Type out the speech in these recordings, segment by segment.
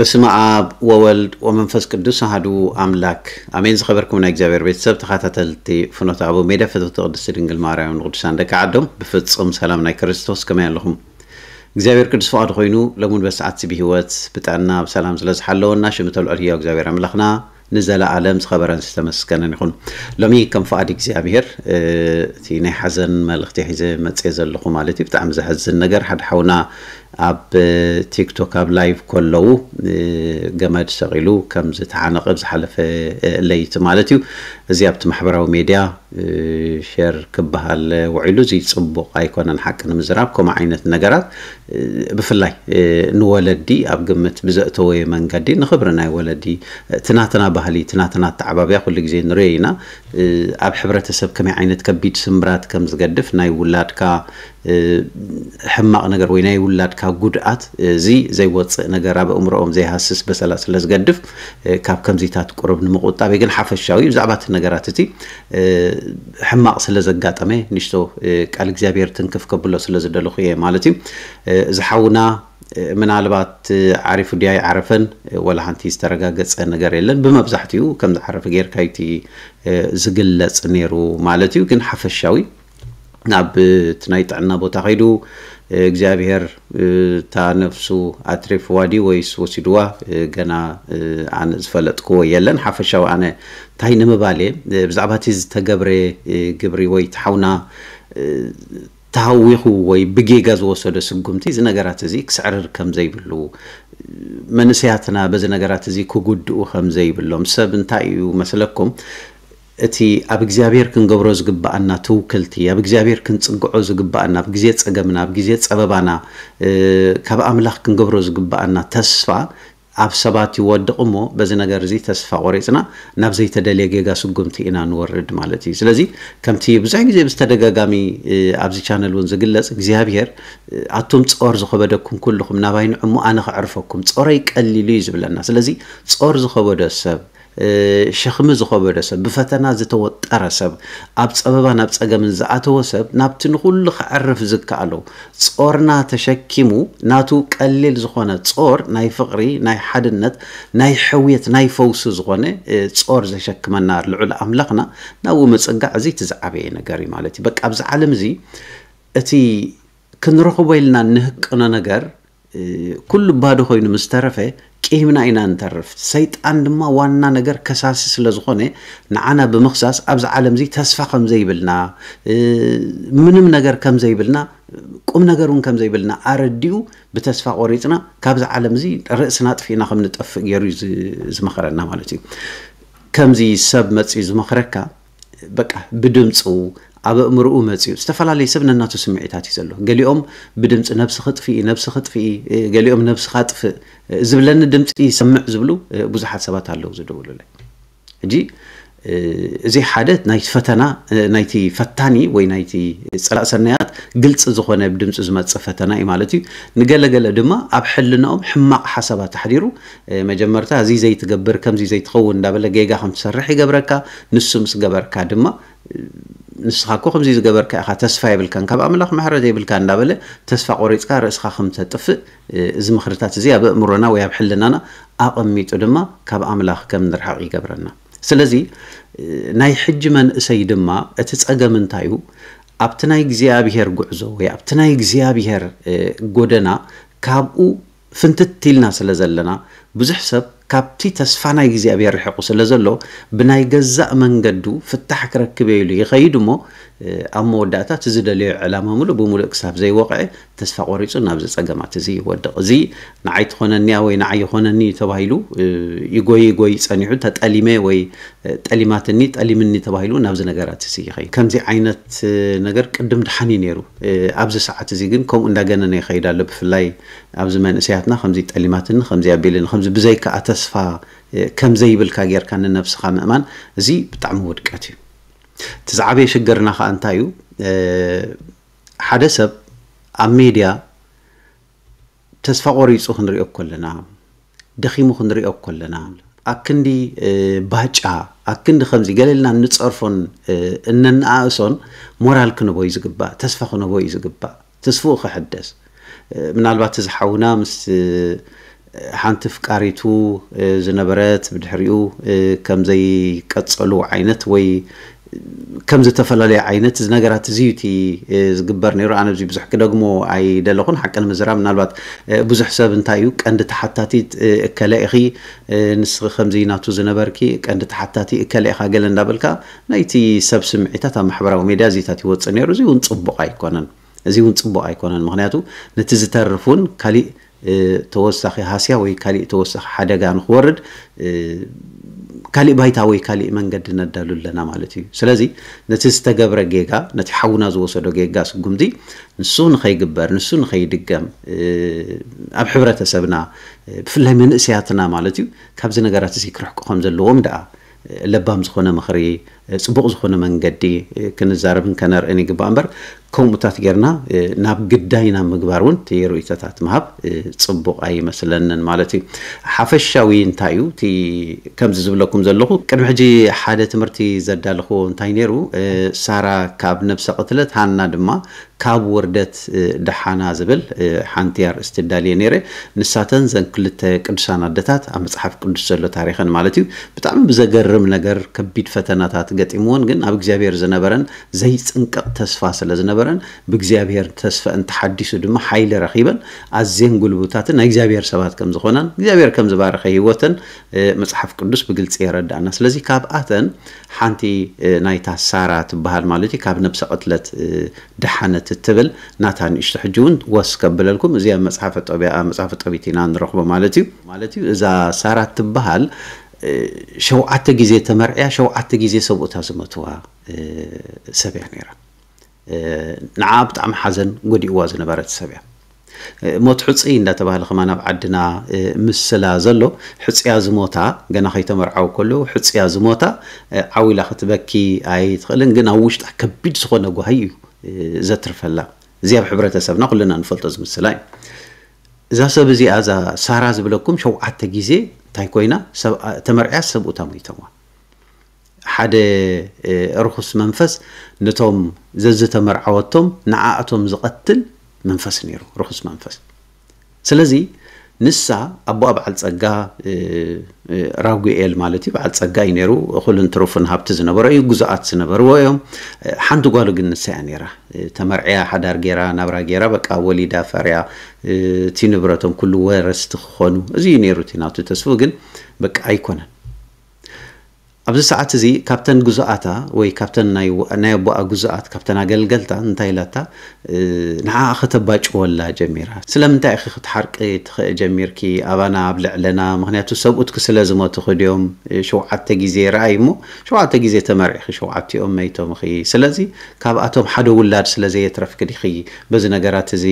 በስመ ኣብ ወወልድ ወመንፈስ ቅዱስ ኣሃዱ ኣምላክ ኣሜን ዝኸበርኩም ናይ እግዚኣብሔር ቤተሰብ ተኸታተልቲ ፍኖት ኣቦ ሜዳ ፍትውቲ ቅድስቲ ድንግል ማርያም ንቅዱሳን ደቂ ዓዶም ብፍፁም ሰላም ናይ ክርስቶስ ከመይ ኣለኹም እግዚኣብሔር ቅዱስ ፍቓድ ኮይኑ ሎሙን በሰዓት ብሂወት ብጥዕና ብሰላም ስለ ዝሓለወና ሽም ተልዑል ህያው እግዚኣብሔር ኣምላኽና ንዘለኣለም ዝኸበረን ዝተመስከነን ይኹን ሎሚ ከም ፍቓድ እግዚኣብሔር እቲ ናይ ሓዘን መልእኽቲ ሒዘ መፅአ ዘለኹ ማለት እዩ ብጣዕሚ ዘሕዝን ነገር ሓደ ሓውና اب تيك توك اب لايف كلو جماد سغيلو كم زت عنق بز حلف ليت مالتيو زيابت محبره ميديا شير كبهال وعلو زي صبو ايكون الحق نمزراب كما عينت نجرات بفلاي نولدي اب قمت بزاتو من قدي نخبرنا ولدي تناتنا بهلي تناتنا تعبابيا كل زين رينا اب حبرة سب كم عينت كبيت سمرات كم زقدف ناي ولادك ሕማቕ ነገር ወይ ናይ ውላድካ ጉድኣት እዚ ዘይወፅእ ነገር ኣብ እምሮኦም ዘይሃስስ በሰላ ስለ ዝገድፍ ካብ ከምዚታት ቁርብ ንምቁጣብ ግን ሓፈሻዊ ብዛዕባ እቲ ነገራት እቲ ሕማቕ ስለ ዘጋጠመ ንሽቶ ቃል እግዚኣብሔር ትንክፍ ከብሎ ስለ ዝደለኹ እየ ማለት እዩ እዚ ሓውና ምናልባት ዓሪፉ ድያ ይዓረፈን ወላ ሓንቲ ዝተረጋገፀ ነገር የለን ብመብዛሕትኡ ከም ዝዓረፈ ጌርካ ዝግለፅ ነይሩ ማለት እዩ ግን ሓፈሻዊ ናብ ናይ ጥዕና ቦታ ከይዱ እግዚኣብሄር እታ ነፍሱ ኣትሪፍዋ ዲ ወይስ ወሲድዋ ገና ኣነ ዝፈለጥክዎ የለን ሓፈሻዊ ኣነ እንታይ ንምባል እየ ብዛዕባ እቲ ዝተገብረ ግብሪ ወይ ተሓውና ተሃዊኹ ወይ ብጌጋ ዝወሰዶ ስጉምቲ እዚ ነገራት እዚ ክስዕርር ከም ዘይብሉ መንስያትና በዚ ነገራት እዚ ክጉድኡ ከም ዘይብሎም ሰብ እንታይ እዩ መስለኩም እቲ ኣብ እግዚኣብሔር ክንገብሮ ዝግባኣና ትውክልቲ ኣብ እግዚኣብሔር ክንፅግዖ ዝግባኣና ኣብ ግዜ ፀገምና ኣብ ግዜ ፀበባና ካብ ኣምላኽ ክንገብሮ ዝግባኣና ተስፋ ኣብ ሰባት ይወድቕ እሞ በዚ ነገር እዚ ተስፋ ቆሪፅና ናብ ዘይተደለየ ጌጋ ስጉምቲ ኢና ንወርድ ማለት እዩ ስለዚ ከምቲ ብዙሕ ግዜ ብዝተደጋጋሚ ኣብዚ ቻነል እውን ዝግለፅ እግዚኣብሄር ኣቶም ፆር ዝኸበደኩም ኩልኹም ናባይ ንዕሙ ኣነ ክዕርፈኩም ፆረይ ቀሊሉ እዩ ዝብለና ስለዚ ፆር ዝኸበደ ሰብ ሸኽሚ ዝኸበደ ሰብ ብፈተና ዝተወጠረ ሰብ ኣብ ፀበባ ናብ ፀገምን ዝኣተወ ሰብ ናብቲ ንኩሉ ክዕርፍ ዝከኣሎ ፆርና ተሸኪሙ ናቱ ቀሊል ዝኾነ ፆር ናይ ፍቕሪ ናይ ሓድነት ናይ ሕውየት ናይ ፈውሲ ዝኾነ ፆር ዘሸክመና ልዑል ኣምላኽና ናብኡ መፀጋዕ እዚ እቲ ዝዓበየ ነገር እዩ ማለት እዩ በቃ ኣብዚ ዓለም እዚ እቲ ክንረኽቦ ኢልና ንህቅኖ ነገር ኩሉ ባዶ ኮይኑ ምስተረፈ ቂምና ኢና ንተርፍ ሰይጣን ድማ ዋና ነገር ከሳሲ ስለ ዝኾነ ንዓና ብምክሳስ ኣብዚ ዓለም እዚ ተስፋ ከምዘይብልና ምንም ነገር ከምዘይብልና ቁም ነገር እውን ከምዘይብልና ኣረዲኡ ብተስፋ ቆሪፅና ካብዚ ዓለም እዚ ርእስና ጥፊእና ከም ንጠፍእ ገይሩ ዝመኸረና ማለት እዩ ከምዚ ሰብ መፂኡ ዝመኽረካ በቃ ብድምፁ ኣብ ኣእምርኡ መፅኡ ዝተፈላለዩ ሰብ ነናቱ ስምዒታት እዩ ዘሎ ገሊኦም ብድምፂ ነብሲ ክጥፍኢ ነብሲ ክጥፍኢ ገሊኦም ነብስካ ጥፍእ ዝብለኒ ድምፂ ይሰምዕ ዝብሉ ብዙሓት ሰባት ኣለዉ ዝደውሉለይ ሕጂ እዚ ሓደ ናይቲ ፈተና ናይቲ ፈታኒ ወይ ናይቲ ፀላእ ሰናያት ግልፂ ዝኾነ ብድምፂ ዝመፅእ ፈተና እዩ ማለት እዩ ንገለገለ ድማ ኣብ ሕልናኦም ሕማቕ ሓሳባት ኣሕዲሩ መጀመርታ እዚ ዘይትገብር ከምዚ ዘይትኸውን እዳበለ ጌጋ ከም ትሰርሕ ይገብረካ ንሱ ምስ ገበርካ ድማ ንስኻ ኮ ከምዚ ዝገበርካ ኢኻ ተስፋ የብልካን ካብ ኣምላኽ ማሕረት የብልካ እንዳበለ ተስፋ ቆሪፅካ ርእስኻ ከም ተጥፍእ እዚ ምክርታት እዚ ኣብ ኣእምሮና ወይ ኣብ ሕልናና ኣቐሚጡ ድማ ካብ ኣምላኽ ከም ንርሓቕ ይገብረና ስለዚ ናይ ሕጂ መንእሰይ ድማ እቲ ፀገም እንታይ እዩ ኣብቲ ናይ እግዚኣብሄር ጉዕዞ ወይ ኣብቲ ናይ እግዚኣብሄር ጎደና ካብኡ ፍንትት ኢልና ስለ ዘለና ብዙሕ ሰብ ካብቲ ተስፋ ናይ እግዚኣብሔር ርሒቑ ስለ ዘሎ ብናይ ገዛእ መንገዱ ፍታሕ ክረክብ የብሉ ይኸይድ እሞ ኣብ መወዳእታ እቲ ዝደለዮ ዕላማ ሙሉእ ብሙሉእ ክሳብ ዘይወቕዐ ተስፋ ቆሪፁ ናብዚ ፀገማት እዚ ይወድቕ እዚ ንዓይ ትኾነኒያ ወይ ንዓይ ይኾነኒ ተባሂሉ ይጎይ ጎይ ፀኒሑ ተጠሊመ ወይ ጠሊማትኒ ጠሊምኒ ተባሂሉ ናብዚ ነገራት እዚ ይኸይድ ከምዚ ዓይነት ነገር ቅድም ድሓኒ ነይሩ ኣብዚ ሰዓት እዚ ግን ከምኡ እንዳገነነ ይኸይድ ኣሎ ብፍላይ ኣብዚ መንእሰያትና ከምዚ ጠሊማትኒ ከምዚ ኣቢልን ከምዚ ብዘይከኣ ተስፋ ከምዘይብልካ ጌርካ ንነብስኻ ምእማን እዚ ብጣዕሚ ውድቀት እዩ እቲ ዝዓበየ ሽግርና ከዓ እንታይ እዩ ሓደ ሰብ ኣብ ሚድያ ተስፋ ቆሪፁ ክንሪኦ ከለና ደኺሙ ክንሪኦ ከለና ኣክንዲ ባጫ ኣክንዲ ከምዚ ገለልና ንፀርፎን እነንኣእሶን ሞራል ክንቦ እዩ ዝግባእ ተስፋ ክንቦ እዩ ዝግባእ ተስፍኡ ክሕደስ ምናልባት ዝሓውና ምስ ሓንቲ ፍቃሪቱ ዝነበረት ብድሕሪኡ ከምዘይቀፀሉ ዓይነት ወይ ከም ዝተፈላለየ ዓይነት ነገራት እዚ እቲ ዝግበር ነይሩ ኣነ ብዙ ብዙሕ ክደግሞ ኣይደለኹን ሓቂ ንምዝራ ምናልባት ብዙሕ ሰብ እንታይ እዩ ቀንዲ ተሓታቲ እከለ ኢኺ ንስ ከምዚ ናቱ ዝነበርኪ ቀንዲ ተሓታቲ እከለ ኢኻ ገለ እንዳበልካ ናይቲ ሰብ ስምዒታት ኣብ ማሕበራዊ ሜድያ እዚታት ይወፅእ ነይሩ እዚ እውን ፅቡቅ ኣይኮነን እዚ እውን ፅቡቅ ኣይኮነን ምክንያቱ ነቲ ዝተርፍ እውን ካሊእ ተወሳኺ ሃስያ ወይ ካሊእ ተወሳኺ ሓደጋ ንክወርድ ካሊእ ባይታ ወይ ካሊእ መንገዲ ነዳሉ ኣለና ማለት እዩ ስለዚ ነቲ ዝተገብረ ጌጋ ነቲ ሓውና ዝወሰዶ ጌጋ ስጉምቲ ንሱ ንኸይግበር ንሱ ንኸይድገም ኣብ ሕብረተሰብና ብፍላይ መንእስያትና ማለት እዩ ካብዚ ነገራት እዚ ክርሕቁ ከም ዘለዎም ደኣ ለባም ዝኾነ ምክሪ ፅቡቅ ዝኾነ መንገዲ ክንዛረብን ከነርእን ይግባእ እምበር ከምኡታት ጌርና ናብ ግዳይ ናብ ምግባር እውን እቲ ርእቶታት ምሃብ ፅቡቅ ኣይመስለንን ማለት እዩ ሓፈሻዊ እንታይ እዩ እቲ ከምዚ ዝብለኩም ዘለኹ ቅድሚ ሕጂ ሓደ ትምህርቲ ዘዳልኽዎ እንታይ ነይሩ ሳራ ካብ ነብሰ ቅትለት ሃና ድማ ካብ ወርደት ድሓና ዝብል ሓንቲ ኣርእስቲ ዳልየ ነይረ ንሳተን ዘን ክልተ ቅዱሳን ኣደታት ኣብ መፅሓፍ ቅዱስ ዘሎ ታሪክን ማለት እዩ ብጣዕሚ ብዘገርም ነገር ከቢድ ፈተናታት ገጢምዎን ግን ኣብ እግዚኣብሔር ዝነበረን ዘይፅንቀቕ ተስፋ ስለ ዝነበረን ብእግዚኣብሔር ተስፋ እንተሓዲሱ ድማ ሓይሊ ረኺበን ኣዝን ጉልብታትን ናይ እግዚኣብሔር ሰባት ከም ዝኾናን እግዚኣብሔር ከም ዝባረኸ ሂወተን መፅሓፍ ቅዱስ ብግልፂ የረዳእና ስለዚ ካብኣተን ሓንቲ ናይታ ሳራ ትበሃል ማለት እዩ ካብ ነብሰ ቅትለት ድሓነት እትብል ናታ ንእሽቶ ሕጂ እውን ወስ ከብለልኩም እዚኣ መፅሓፈ ጠቢት ኢና ንረኽቦ ማለት እዩ ማለት እዩ እዛ ሳራ ትበሃል ሸውዓተ ግዜ ተመርዕያ ሸውዓተ ግዜ ሰብኡታ ዝመትዋ ሰብ እያ ነይራ ንዓ ብጣዕሚ ሓዘን ጎዲእዋ ዝነበረት ሰብ እያ ሞት ሕፅይ እንዳተባሃለ ከማ ናብ ዓድና ምስላ ዘሎ ሕፅያ ዝሞታ ገና ከይተመርዓው ከሎ ሕፅያ ዝሞታ ዓዊላ ክትበኪ ኣይ ትኽእልን ግን ኣብ ውሽጣ ከቢድ ዝኾነ ጓሂ እዩ ዘትርፈላ እዚ ኣብ ሕብረተሰብና ኩልና ንፈልጦ ዝምስላ እዩ እዛ ሰብ እዚኣ እዛ ሳራ ዝብለኩም ሸውዓተ ግዜ እንታይ ኮይና ተመርዕያ ሰብኡታ ሞይቶማ ሓደ ርኩስ መንፈስ ነቶም ዘዝተመርዓወቶም ንዓእቶም ዝቐትል መንፈስ ነይሩ ርኩስ መንፈስ ስለዚ ንሳ ኣቦኣ በዓል ፀጋ ራጉኤል ማለት እዩ በዓል ፀጋ እዩ ነይሩ እኹልን ትርፉን ሃብቲ ዝነበሮ እዩ ጉዛኣት ዝነበርዎ እዮም ሓንቲ ጓሉ ግን ንሳ እያ ነራ ተመርዕያ ሓዳር ጌራ ናብራ ጌራ በቃ ወሊዳ ፈርያ እቲ ንብረቶም ኩሉ ወረስቲ ክኾኑ እዚ እዩ ነይሩ እቲ ናቱ ተስፉ ግን በቃ ኣይኮነን ኣብዚ ሰዓት እዚ ካብተን ጉዛኣታ ወይ ካብተን ናይ ኣቦኣ ጉዛኣት ካብተን ኣገልገልታ እንታይ ኢላታ ንዓ ክተባጭወላ ጀሚራ ስለምንታይ ኢ ክትሓርቂ ትኽእ ጀሚርኪ ኣባና ኣብ ልዕለና ምክንያቱ ሰብኡትክ ስለ ዝሞቱ ክድዮም ሸውዓተ ግዜ ረኣይ እሞ ሸውዓተ ግዜ ተመርዒኺ ሸውዓትኦም መይቶም ኺ ስለዚ ካብኣቶም ሓደ ውላድ ስለዘየትረፍክ ዲኺ በዚ ነገራት እዚ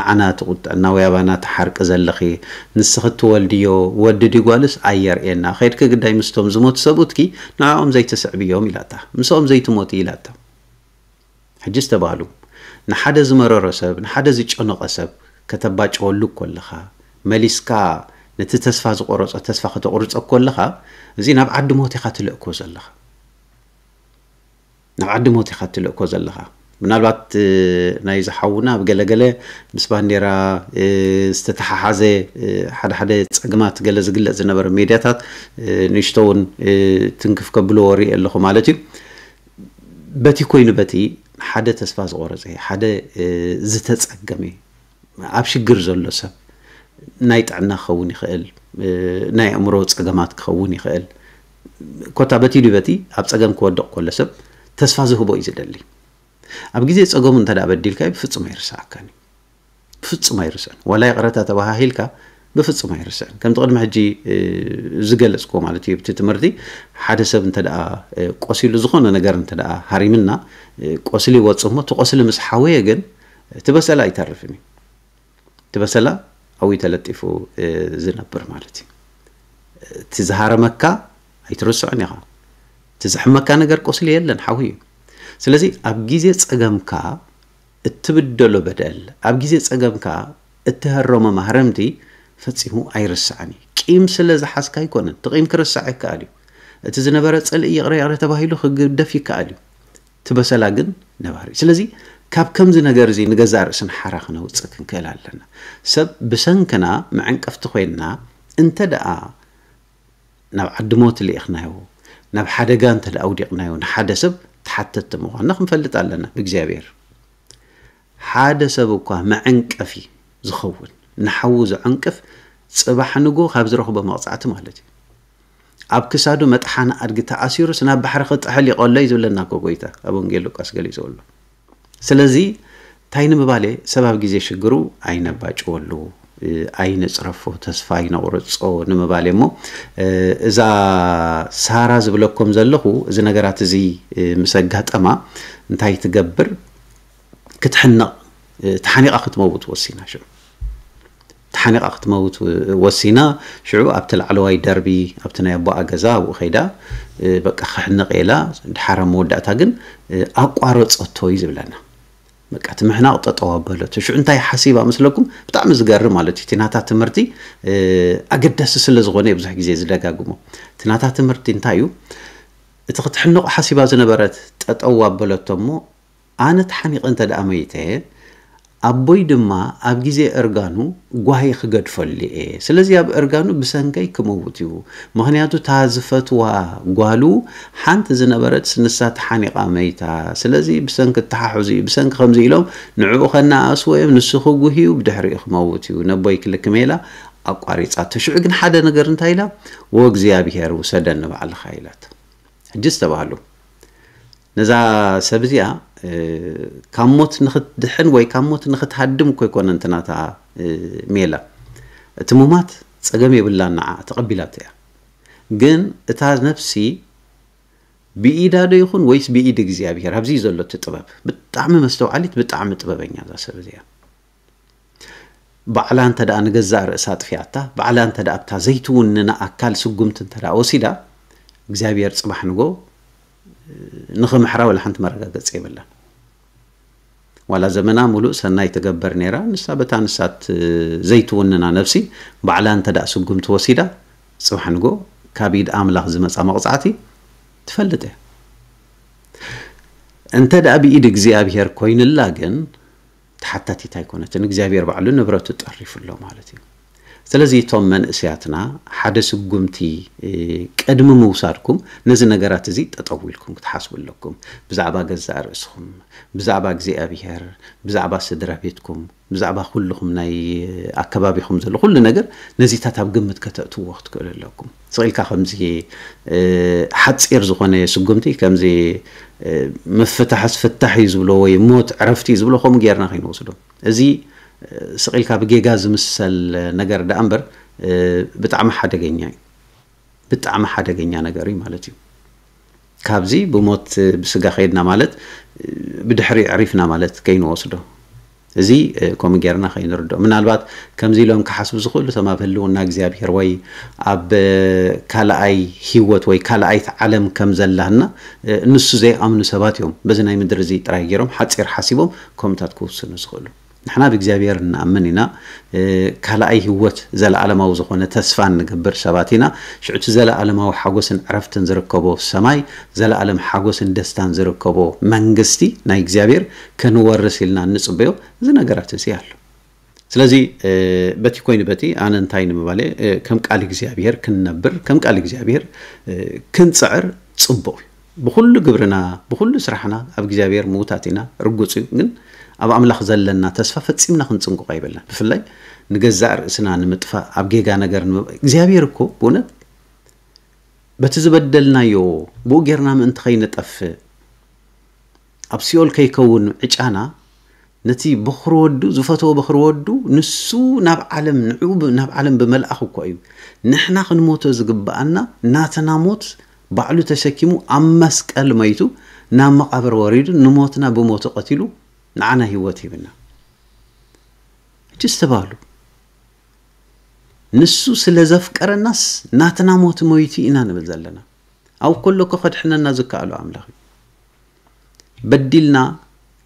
ንዓና ትቁጠና ወይ ኣባና ተሓርቂ ዘለኺ ንስክትወልድዮ ወዲ ዲጓልስ ኣየርእየና ከይድክ ግዳይ ምስቶም ዝሞቱ ሰብ ካልኦትኪ ንዕኦም ዘይትስዕብ እዮም ኢላታ ምስኦም ዘይትሞት ኢላታ ሕጂ ዝተባሃሉ ንሓደ ዝመረሮ ሰብ ንሓደ ዝጨነቐ ሰብ ከተባጭወሉ ኮለኻ መሊስካ ነቲ ተስፋ ዝቆረፆ ተስፋ ከተቑርፆ ኮለኻ እዚ ናብ ዓዲ ሞት ኢኻ ትልእኮ ዘለኻ ናብ ዓዲ ሞት ኢኻ ትልእኮ ዘለኻ ምናልባት ናይ ዝሓውና ብገለገለ ምስ ባንዴራ ዝተተሓሓዘ ሓደሓደ ፀገማት ገለ ዝግለፅ ዝነበረ ሚድያታት ንእሽቶ እውን ትንክፍ ከብልዎ ርኢ ኣለኹ ማለት እዩ በቲ ኮይኑ በቲ ሓደ ተስፋ ዝቆረፀ ሓደ ዝተፀገመ ኣብ ሽግር ዘሎ ሰብ ናይ ጥዕና ክኸውን ይኽእል ናይ ኣእምሮ ፀገማት ክኸውን ይኽእል ኮታ በቲ ድበቲ ኣብ ፀገም ክወድቕ ከሎ ሰብ ተስፋ ዝህቦ እዩ ዝደሊ أب جزء أقوم أنت دابد ديلك بفتس ما يرسعكني بفتس ما يرسعن ولا يقرأت تواهيلك بفتس ما يرسعن كم تقدم هجي زجلس كوم على تيب تتمرتي حدث أنت دا قصيل زخون أنا جرن أنت هري منا قصيل واتسمه تقصيل مسحوية جن تبسلا يتعرفني تبسلا أو يتلتفو زنبر مالتي تزهر مكة ኣይትርስዕን ኢኻ እቲ ዝሕመካ ነገር ቆስሊ የለን ሓዊ እዩ ስለዚህ ኣብ ግዜ ፀገምካ እትብደሎ በደል ኣብ ግዜ ፀገምካ እትሃሮሞ ማህረምቲ ፈፂሙ ኣይርስዕን እዩ ቂም ስለ ዝሓዝካ ኣይኮነን ትቂም ክርስዕ ይከኣል እዩ እቲ ዝነበረ ፀልኢ ይቕረ ይቕረ ተባሂሉ ክግደፍ ይከኣል እዩ ትበሰላ ግን ነባሪ እዩ ስለዚ ካብ ከምዚ ነገር እዚ ንገዛእ ርእስን ሓራ ክነውፅእ ክንክእል ኣለና ሰብ ብሰንክና ምዕንቀፍቲ ኮይንና እንተ ደኣ ናብ ዓዲ ሞት ልኢኽናዮ ናብ ሓደጋ እንተ ደኣ ኣውዲቕናዮ ንሓደ ሰብ ተሓተቲ ምዃንና ክንፈልጥ ኣለና ብእግዚኣብሔር ሓደ ሰብ እኳ መዕንቀፊ ዝኸውን ንሓዊ ዝዕንቅፍ ፅባሕ ንጎ ካብ ዝረኽቦ መቕፃዕቲ ማለት እዩ ኣብ ክሳዱ መጥሓና ኣድጊ ተኣሲሩስ ናብ ባሕሪ ክጥሕል ይቐሎ እዩ ዝብለና ኮ ጎይታ ኣብ ወንጌል ሉቃስ ገሊፁ ኣሎ ስለዚ እንታይ ንምባለ ሰብ ኣብ ግዜ ሽግሩ ኣይነባጭወሉ ኣይንፅረፎ ተስፋ ይነቑርፆ ንምባል እሞ እዛ ሳራ ዝብለኩም ዘለኹ እዚ ነገራት እዚ ምስ ኣጋጠማ እንታይ ትገብር ክትሕነቕ ተሓኒቓ ክትመውት ወሲና ሽዑ ተሓኒቓ ክትመውት ወሲና ሽዑ ኣብቲ ላዕለዋይ ደርቢ ኣብቲ ናይ ኣቦኣ ገዛ ኣብኡ ከይዳ በቃ ክሕንቕ የላ ድሓረ መወዳእታ ግን ኣቋረፀቶ እዩ ዝብለና بقات مهنا اوططوا بالته شو انتي حسيبه مثلكم بتعم زغر مالتي تناتا تمرتي اقدس سله زغونه بزح غزي زلاغغمو تناتا تمرتي انتايو اتخت حنق حسيبه زنبرت تطوا بالته مو انا تحنيق انت دا ميته ኣቦይ ድማ ኣብ ግዜ እርጋኑ ጓሂ ክገድፈሉ እየ ስለዚ ኣብ እርጋኑ ብሰንከይ ክመውት እዩ ምክንያቱ ታ ዝፈትዋ ጓሉ ሓንቲ ዝነበረት ስንሳ ተሓኒቓ መይታ ስለዚ ብሰንኪ እተሓሕዙ እዩ ብሰንኪ ከምዚ ኢሎም ንዕኡ ከናኣስዎ እዮም ንሱ ክጉህዩ ብድሕሪኡ ክመውት እዩ ነቦይ ክልክሜላ ኣቋሪፃ ተሽዑ ግን ሓደ ነገር እንታይ ኢላ ወእግዚኣብሄር ውሰደኒ ባዕልካ ኢላት ሕጂ ዝተባሃሉ ነዛ ሰብ እዚኣ ካብ ሞት ንክትድሕን ወይ ካብ ሞት ንክትሃድም እኮ ይኮነ እንትናታ ሜላ እቲ ሙማት ፀገም የብላ ንዓ ተቐቢላት እያ ግን እታ ነፍሲ ብኢዳ ዶ ይኹን ወይስ ብኢድ እግዚኣብሄር ኣብዚ ዘሎ እቲ ጥበብ ብጣዕሚ መስተውዓሊት ብጣዕሚ ጥበበኛ እዛ ሰብ እዚኣ ባዕላ እንተ ደኣ ንገዛእ ርእሳ ጥፊያታ ባዕላ እንተ ደኣ ብታ ዘይትውንና ኣካል ስጉምቲ እንተ ወሲዳ እግዚኣብሄር ፅባሕ ንጎ ንኽምሕራ ወላ ሓንቲ መረጋገፂ የብለን ዋላ ዘመና ሙሉእ ሰናይ ትገበር ነይራ ንሳ በታ ንሳት ዘይትውንና ነፍሲ ባዕላ እንተዳእ ስጉም ትወሲዳ ፅባሕ ንጎ ካብ ኢድ ኣምላኽ ዝመፃ መቕፃዕቲ ትፈልጥ እያ እንተ ደኣ ብኢድ እግዚኣብሄር ኮይኑላ ግን ተሓታቲት ኣይኮነትን እግዚኣብሄር ባዕሉ ንብረቱ ጠሪፉሎ ማለት እዩ ስለዚ እቶም መንእስያትና ሓደ ስጉምቲ ቅድሚ ምውሳድኩም ነዚ ነገራት እዚ ጠጠው ኢልኩም ክትሓስቡ ኣለኩም ብዛዕባ ገዛ ርእስኩም ብዛዕባ እግዚኣብሄር ብዛዕባ ስድራ ቤትኩም ብዛዕባ ኩልኩም ናይ ኣከባቢኹም ዘሎ ኩሉ ነገር ነዚታት ኣብ ግምት ከተእትዎ ክትክእል ኣለኩም ስቕኢልካ ከምዚ ሓፂር ዝኾነ ስጉምቲ ከምዚ ምፍታሕ ኣስፍታሕ እዩ ዝብሎ ወይ ሞት ዕረፍቲ እዩ ዝብሎ ከምኡ ጌርና ከይንወስዶ እዚ ስቂልካ ብጌጋ ዝምሰል ነገር ዳኣ እምበር ብጣዕሚ ሓደገኛ እዩ ብጣዕሚ ሓደገኛ ነገር እዩ ማለት እዩ ካብዚ ብሞት ብስጋ ከይድና ማለት ብድሕሪ ዕሪፍና ማለት ከይንወስዶ እዚ ከምኡ ጌርና ከይንርዶ ምናልባት ከምዚ ኢሎም ክሓስቡ ዝኽእሉ እቶም ኣብ ህልውና እግዚኣብሄር ወይ ኣብ ካልኣይ ሂወት ወይ ካልኣይት ዓለም ከም ዘላና ንሱ ዘይኣምኑ ሰባት እዮም በዚ ናይ ምድሪ እዚ ጥራይ ገይሮም ሓፂር ሓሲቦም ከምኡታት ክውስኑ ዝኽእሉ ንሕና ብእግዚኣብሔር ንኣምን ኢና ካልኣይ ህወት ዘለዓለማዊ ዝኾነ ተስፋ ንገብር ሰባት ኢና ሽዑቲ ዘለዓለማዊ ሓጎስን ዕረፍትን ዝርከቦ ሰማይ ዘለዓለም ሓጎስን ደስታን ዝርከቦ መንግስቲ ናይ እግዚኣብሔር ክንወርስ ኢልና ንፅበዮ እዚ ነገራት እዚ ኣሎ ስለዚ በቲ ኮይኑ በቲ ኣነ እንታይ ንምባለ ከም ቃል እግዚኣብሄር ክንነብር ከም ቃል እግዚኣብሄር ክንፅዕር ፅቡቅ እዩ ብኩሉ ግብርና ብኩሉ ስራሕና ኣብ እግዚኣብሄር ምውታት ኢና ርጉፅ እዩ ግን ኣብ ኣምላኽ ዘለና ተስፋ ፈፂምና ክንፅንቁቕ ኣይበልናን ብፍላይ ንገዛእ ርእስና ንምጥፋእ ኣብ ጌጋ ነገር እግዚኣብሔር እኮ ብእውነት በቲ ዝበደልናዮ ብኡ ጌርና ምእንቲ ከይንጠፍእ ኣብ ሲኦል ከይከውን ዕጫና ነቲ በኽሪ ወዱ ዝፈትዎ በኽሪ ወዱ ንሱ ናብ ዓለም ንዑ ናብ ዓለም ብመልኣኽ እኳ እዩ ንሕና ክንሞቶ ዝግባኣና ናተና ሞት ባዕሉ ተሸኪሙ ኣብ መስቀል መይቱ ናብ መቓብር ወሪዱ ንሞትና ብሞቱ ቀቲሉ نعنا هيوتي بنا جستبالو نسو سلا زفكر الناس ناتنا موت مويتي إنا نبذل لنا أو كله كخد حنا نزكا لو عملاخي بدلنا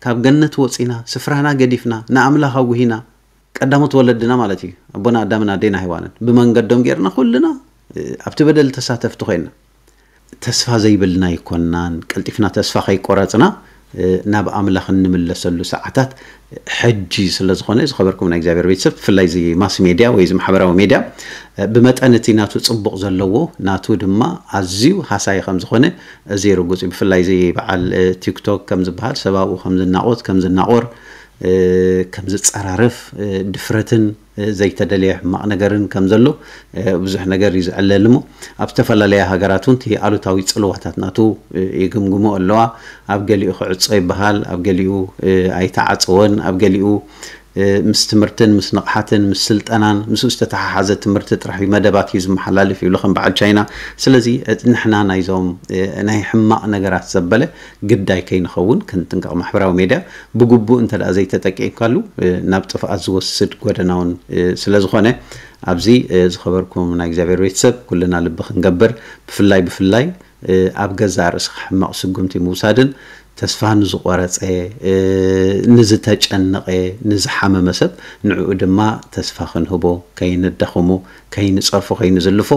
كاب جنة وصينا سفرنا قديفنا نعملها هاو هنا قدامت ولدنا مالتي أبونا قدامنا دينا حيوانا بمن قدام غيرنا كلنا إيه، أبت بدل تساتف تخينا تسفى زي بلنا يكونان قلت فينا تسفى خي قراتنا ناب أملاخ نملا سلو ساعتات حجي سلا زخوني زخبركم ناك زابير بيتسف فلاي زي ماس ميديا ويزي محبرة وميديا بمت أنتي ناتو تصبق زلوو ناتو دما عزيو حساي خمز خوني زيرو قوز فلاي زي بعال تيك توك كمز بحال سبا وخمز الناعوت كمز الناعور ከም ዝፀራርፍ ድፍረትን ዘይተደለየ ሕማቅ ነገርን ከም ዘሎ ብዙሕ ነገር እዩ ዝዕለል ሞ ኣብ ዝተፈላለየ ሃገራት እውን እቲ ኣሉታዊ ፅልዋታት ናቱ ይግምግሞ ኣለዋ ኣብ ገሊኡ ክዕፆ ይበሃል ኣብ ገሊኡ ኣይተዓፅወን ኣብ ገሊኡ ምስ ትምህርትን ምስ ንቕሓትን ምስ ስልጠናን ምስ ዝተተሓሓዘ ትምህርቲ ጥራሕ መደባት እዩ ዝመሓላልፍ ይብሉ ከም በዓል ቻይና ስለዚ ንሕና ናይዞም ናይ ሕማቕ ነገራት ዘበለ ግዳይ ከይንኸውን ክንጥንቀቕ ማሕበራዊ ሜድያ ብግቡእ እንተ ደኣ ዘይተጠቂምካሉ ናብ ጥፍኣት ዝወስድ ጎደናውን ስለ ዝኾነ ኣብዚ ዝኸበርኩም ናይ እግዚኣብሔር ቤተሰብ ኩልና ልቢ ክንገብር ብፍላይ ብፍላይ ኣብ ገዛ ርእስካ ሕማቕ ስጉምቲ ምውሳድን ተስፋን ዝቆረፀ ንዝተጨነቐ ንዝሓመመ ሰብ ንዕኡ ድማ ተስፋ ክንህቦ ከይንደኸሙ ከይንፀርፎ ከይንዝልፎ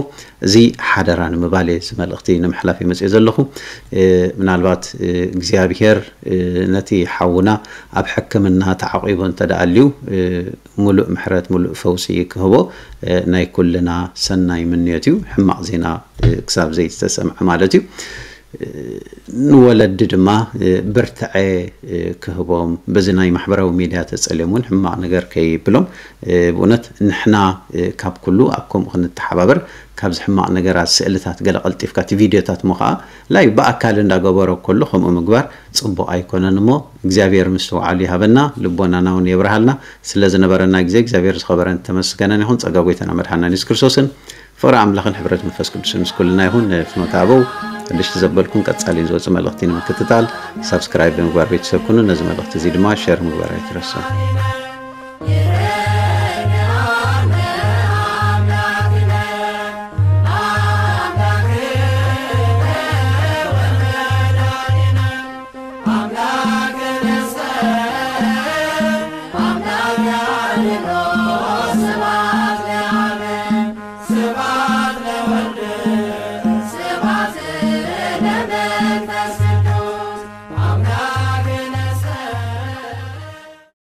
እዚ ሓደራ ንምባል እየ እዚ መልእኽቲ ንምሕላፍ መፅእ ዘለኹ ምናልባት እግዚኣብሄር ነቲ ሓውና ኣብ ሕክምና ተዓቂቦ እንተደኣልዩ ሙሉእ ምሕረት ሙሉእ ፈውሲ ክህቦ ናይ ኩልና ሰናይ ምንየት እዩ ሕማቕ ዜና ክሳብ ዘይተሰምዐ ማለት እዩ ንወለዲ ድማ ብርትዐ ክህቦም በዚ ናይ ማሕበራዊ ሚድያ ተፀልዮም እውን ሕማቅ ነገር ከይብሎም ብእውነት ንሕና ካብ ኩሉ ኣብ ከምኡ ክንተሓባበር ካብዚ ሕማቅ ነገራት ስእልታት ገለ ቀልጢፍካ እቲ ቪድዮታት ሞ ከዓ ላይ ብኣካል እንዳገበሮ ከሎ ከምኡ ምግባር ፅቡቅ ኣይኮነን ሞ እግዚኣብሔር ምስ ተባዕሉ ይሃበና ልቦናና እውን የብርሃልና ስለ ዝነበረና ግዜ እግዚኣብሔር ዝኸበረን ተመስገነን ይኹን ፀጋ ጎይተና መድሓና የሱስ ክርስቶስን ፍቅሪ ኣምላኽን ሕብረት መንፈስ ቅዱስን ምስ ኩልና ይኹን ፍኖታ ኣበው ትንሽ ተዘበልኩን ቀጻሊ ዘወፅ መልእኽቲ ንምክትታል ሳብስክራይብ ብምግባር ቤተሰብኩኑ ነዚ መልእኽቲ እዚ ድማ ሸር ምግባር ኣይትረሳ